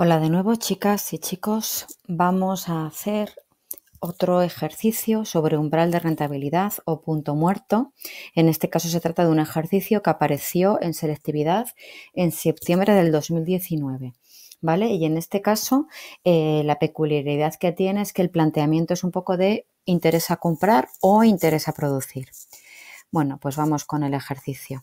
Hola de nuevo chicas y chicos, vamos a hacer otro ejercicio sobre umbral de rentabilidad o punto muerto. En este caso se trata de un ejercicio que apareció en selectividad en septiembre del 2019. ¿Vale? Y en este caso, eh, la peculiaridad que tiene es que el planteamiento es un poco de interés a comprar o interesa producir. Bueno, pues vamos con el ejercicio.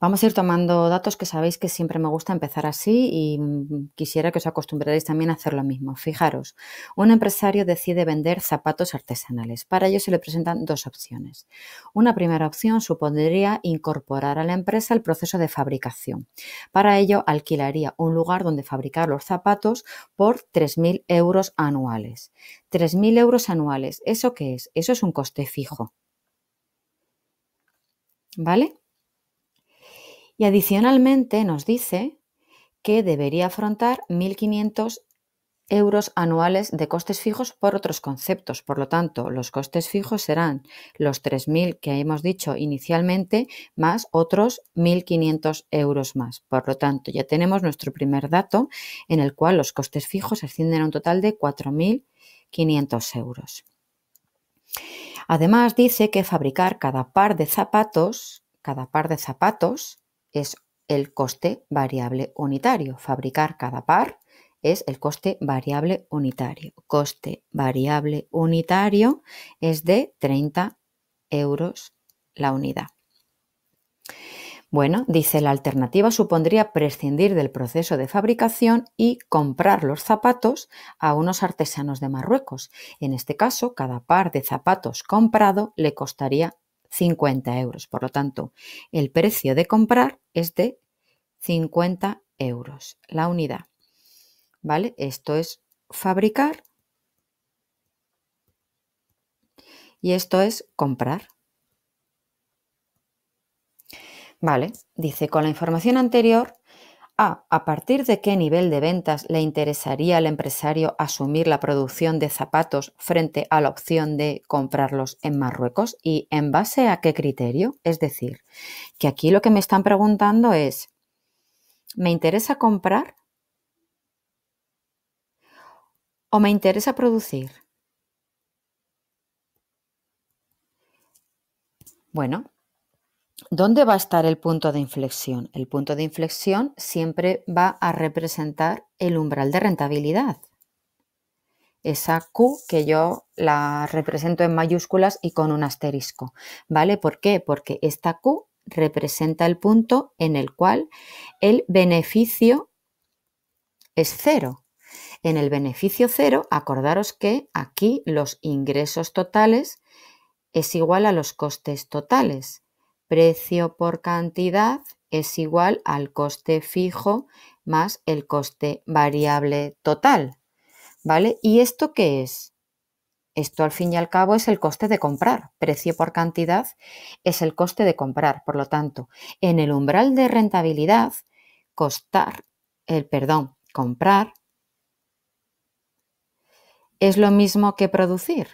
Vamos a ir tomando datos que sabéis que siempre me gusta empezar así y mm, quisiera que os acostumbraréis también a hacer lo mismo. Fijaros, un empresario decide vender zapatos artesanales. Para ello se le presentan dos opciones. Una primera opción supondría incorporar a la empresa el proceso de fabricación. Para ello alquilaría un lugar donde fabricar los zapatos por 3.000 euros anuales. 3.000 euros anuales, ¿eso qué es? Eso es un coste fijo. ¿Vale? Y adicionalmente nos dice que debería afrontar 1.500 euros anuales de costes fijos por otros conceptos. Por lo tanto, los costes fijos serán los 3.000 que hemos dicho inicialmente más otros 1.500 euros más. Por lo tanto, ya tenemos nuestro primer dato en el cual los costes fijos ascienden a un total de 4.500 euros. Además, dice que fabricar cada par de zapatos, cada par de zapatos, es el coste variable unitario. Fabricar cada par es el coste variable unitario. Coste variable unitario es de 30 euros la unidad. Bueno, dice la alternativa supondría prescindir del proceso de fabricación y comprar los zapatos a unos artesanos de Marruecos. En este caso, cada par de zapatos comprado le costaría 50 euros. Por lo tanto, el precio de comprar es de 50 euros la unidad. ¿Vale? Esto es fabricar y esto es comprar. Vale, dice, con la información anterior a. ¿A partir de qué nivel de ventas le interesaría al empresario asumir la producción de zapatos frente a la opción de comprarlos en Marruecos? ¿Y en base a qué criterio? Es decir, que aquí lo que me están preguntando es, ¿me interesa comprar o me interesa producir? Bueno, ¿Dónde va a estar el punto de inflexión? El punto de inflexión siempre va a representar el umbral de rentabilidad. Esa Q que yo la represento en mayúsculas y con un asterisco. ¿Vale? ¿Por qué? Porque esta Q representa el punto en el cual el beneficio es cero. En el beneficio cero, acordaros que aquí los ingresos totales es igual a los costes totales. Precio por cantidad es igual al coste fijo más el coste variable total. ¿Vale? ¿Y esto qué es? Esto al fin y al cabo es el coste de comprar. Precio por cantidad es el coste de comprar. Por lo tanto, en el umbral de rentabilidad, costar, el perdón, comprar es lo mismo que producir.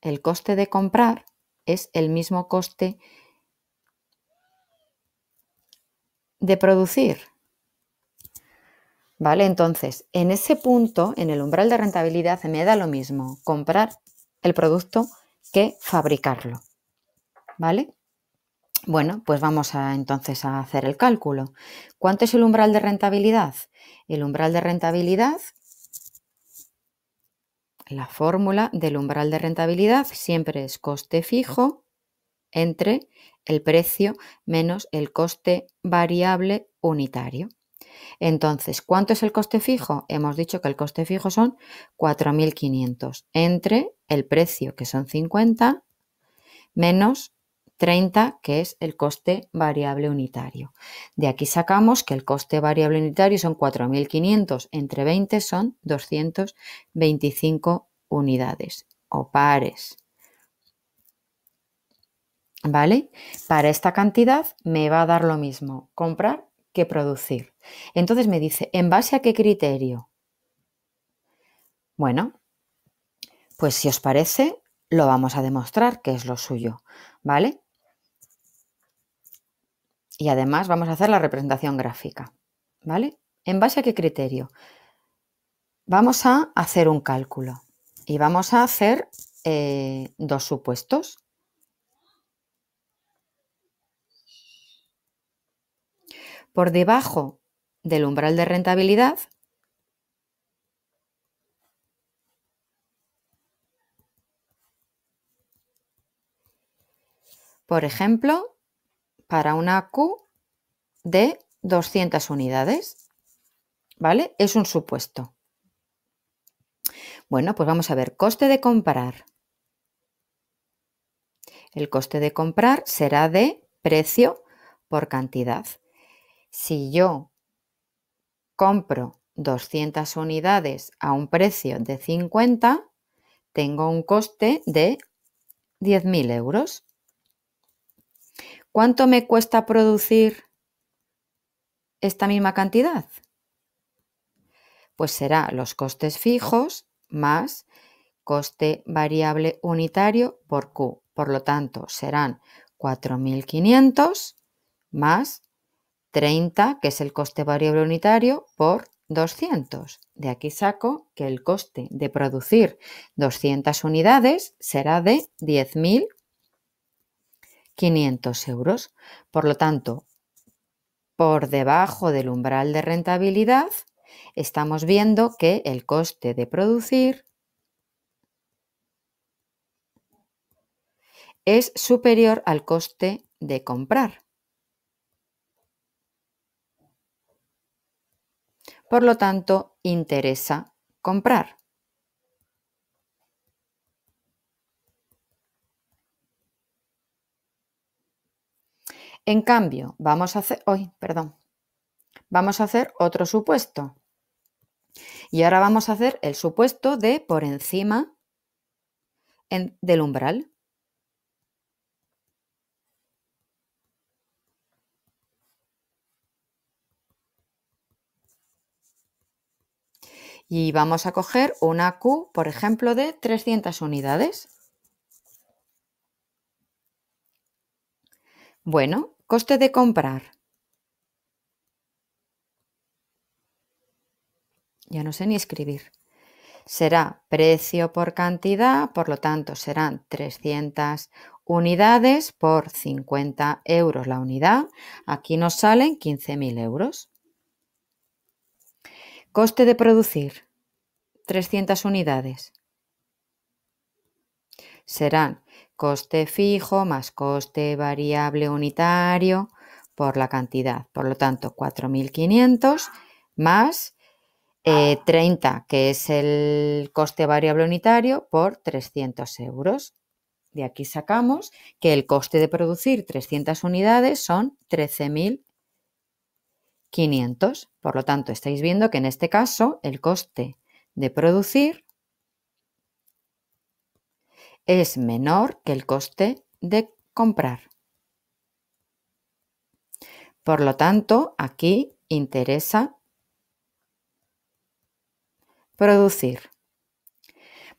El coste de comprar es el mismo coste de producir. ¿Vale? Entonces, en ese punto, en el umbral de rentabilidad, me da lo mismo comprar el producto que fabricarlo. ¿Vale? Bueno, pues vamos a, entonces a hacer el cálculo. ¿Cuánto es el umbral de rentabilidad? El umbral de rentabilidad, la fórmula del umbral de rentabilidad siempre es coste fijo entre el precio menos el coste variable unitario. Entonces, ¿cuánto es el coste fijo? Hemos dicho que el coste fijo son 4.500 entre el precio, que son 50, menos 30, que es el coste variable unitario. De aquí sacamos que el coste variable unitario son 4.500 entre 20 son 225 unidades o pares. ¿Vale? Para esta cantidad me va a dar lo mismo comprar que producir. Entonces me dice, ¿en base a qué criterio? Bueno, pues si os parece, lo vamos a demostrar que es lo suyo, ¿vale? Y además vamos a hacer la representación gráfica, ¿vale? ¿En base a qué criterio? Vamos a hacer un cálculo y vamos a hacer eh, dos supuestos, por debajo del umbral de rentabilidad, por ejemplo, para una Q de 200 unidades. ¿Vale? Es un supuesto. Bueno, pues vamos a ver, coste de comprar. El coste de comprar será de precio por cantidad si yo compro 200 unidades a un precio de 50, tengo un coste de 10.000 euros. ¿Cuánto me cuesta producir esta misma cantidad? Pues será los costes fijos más coste variable unitario por Q. Por lo tanto, serán 4.500 más 30, que es el coste variable unitario, por 200. De aquí saco que el coste de producir 200 unidades será de 10.500 euros. Por lo tanto, por debajo del umbral de rentabilidad, estamos viendo que el coste de producir es superior al coste de comprar. por lo tanto, interesa comprar. En cambio, vamos a hacer hoy, perdón. Vamos a hacer otro supuesto. Y ahora vamos a hacer el supuesto de por encima del umbral. y vamos a coger una Q, por ejemplo, de 300 unidades. Bueno, coste de comprar. Ya no sé ni escribir. Será precio por cantidad, por lo tanto serán 300 unidades por 50 euros la unidad. Aquí nos salen 15.000 euros. Coste de producir 300 unidades. Serán coste fijo más coste variable unitario por la cantidad. Por lo tanto, 4.500 más 30, eh, que es el coste variable unitario, por 300 euros. De aquí sacamos que el coste de producir 300 unidades son 13.000 500. Por lo tanto, estáis viendo que en este caso el coste de producir es menor que el coste de comprar. Por lo tanto, aquí interesa producir.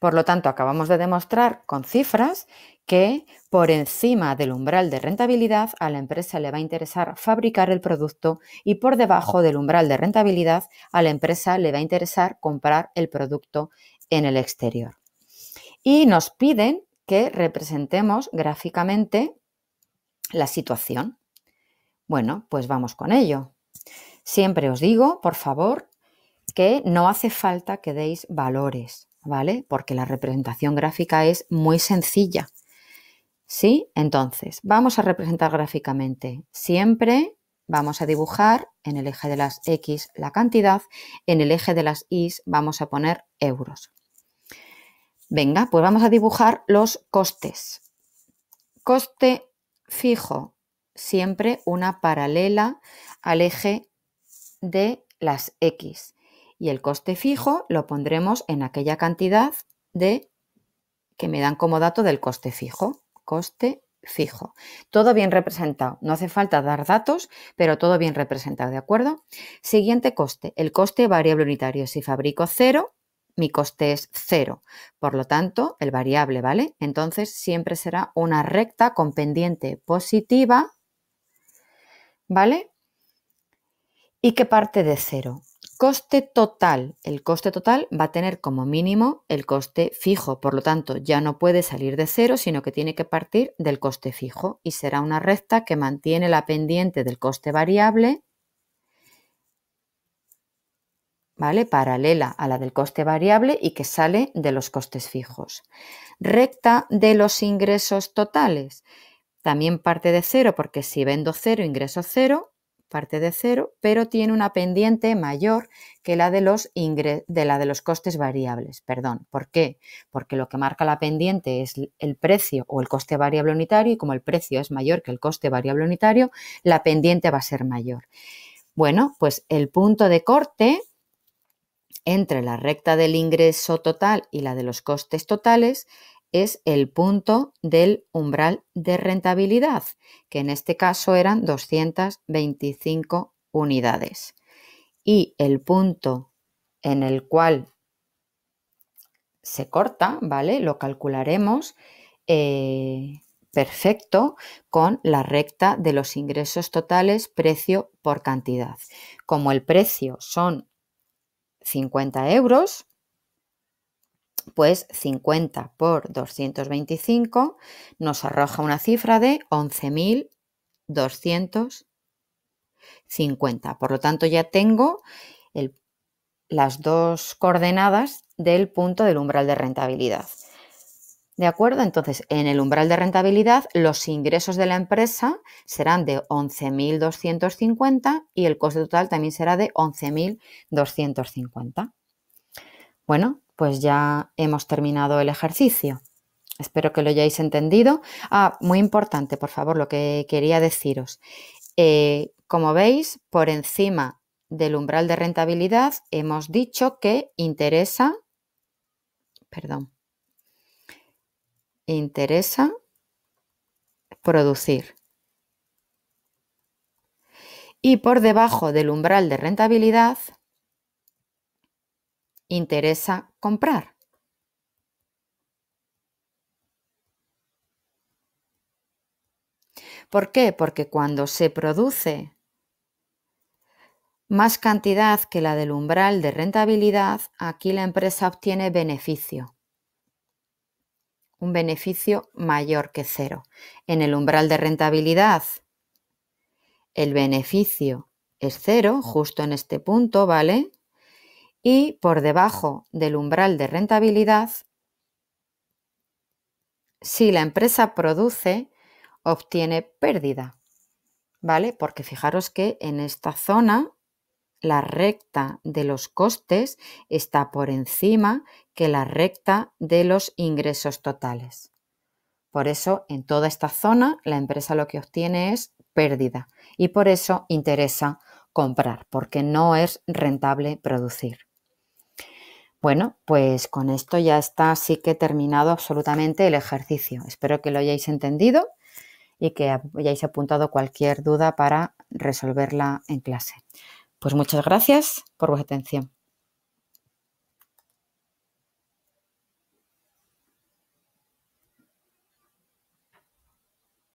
Por lo tanto, acabamos de demostrar con cifras que por encima del umbral de rentabilidad a la empresa le va a interesar fabricar el producto y por debajo del umbral de rentabilidad a la empresa le va a interesar comprar el producto en el exterior. Y nos piden que representemos gráficamente la situación. Bueno, pues vamos con ello. Siempre os digo, por favor, que no hace falta que deis valores. ¿vale? Porque la representación gráfica es muy sencilla. ¿Sí? Entonces, vamos a representar gráficamente. Siempre vamos a dibujar en el eje de las X la cantidad, en el eje de las Y vamos a poner euros. Venga, pues vamos a dibujar los costes. Coste fijo, siempre una paralela al eje de las X y el coste fijo lo pondremos en aquella cantidad de que me dan como dato del coste fijo, coste fijo. Todo bien representado, no hace falta dar datos, pero todo bien representado, ¿de acuerdo? Siguiente coste, el coste variable unitario. Si fabrico cero, mi coste es cero, por lo tanto, el variable, ¿vale? Entonces siempre será una recta con pendiente positiva, ¿vale? ¿Y qué parte de cero? Coste total. El coste total va a tener como mínimo el coste fijo, por lo tanto ya no puede salir de cero, sino que tiene que partir del coste fijo y será una recta que mantiene la pendiente del coste variable, ¿vale? Paralela a la del coste variable y que sale de los costes fijos. Recta de los ingresos totales. También parte de cero porque si vendo cero, ingreso cero parte de cero, pero tiene una pendiente mayor que la de los, de la de los costes variables. Perdón. ¿Por qué? Porque lo que marca la pendiente es el precio o el coste variable unitario y como el precio es mayor que el coste variable unitario, la pendiente va a ser mayor. Bueno, pues el punto de corte entre la recta del ingreso total y la de los costes totales es el punto del umbral de rentabilidad, que en este caso eran 225 unidades. Y el punto en el cual se corta, ¿vale? Lo calcularemos eh, perfecto con la recta de los ingresos totales precio por cantidad. Como el precio son 50 euros, pues 50 por 225 nos arroja una cifra de 11.250. Por lo tanto, ya tengo las dos coordenadas del punto del umbral de rentabilidad. ¿De acuerdo? Entonces, en el umbral de rentabilidad, los ingresos de la empresa serán de 11.250 y el coste total también será de 11.250. Bueno, pues ya hemos terminado el ejercicio. Espero que lo hayáis entendido. Ah, muy importante, por favor, lo que quería deciros. Eh, como veis, por encima del umbral de rentabilidad hemos dicho que interesa, perdón, interesa producir. Y por debajo del umbral de rentabilidad interesa comprar. ¿Por qué? Porque cuando se produce más cantidad que la del umbral de rentabilidad, aquí la empresa obtiene beneficio. Un beneficio mayor que cero. En el umbral de rentabilidad, el beneficio es cero, justo en este punto, ¿vale? y por debajo del umbral de rentabilidad si la empresa produce, obtiene pérdida. ¿Vale? Porque fijaros que en esta zona la recta de los costes está por encima que la recta de los ingresos totales. Por eso, en toda esta zona, la empresa lo que obtiene es pérdida y por eso interesa comprar, porque no es rentable producir. Bueno, pues con esto ya está así que terminado absolutamente el ejercicio. Espero que lo hayáis entendido y que hayáis apuntado cualquier duda para resolverla en clase. Pues muchas gracias por vuestra atención.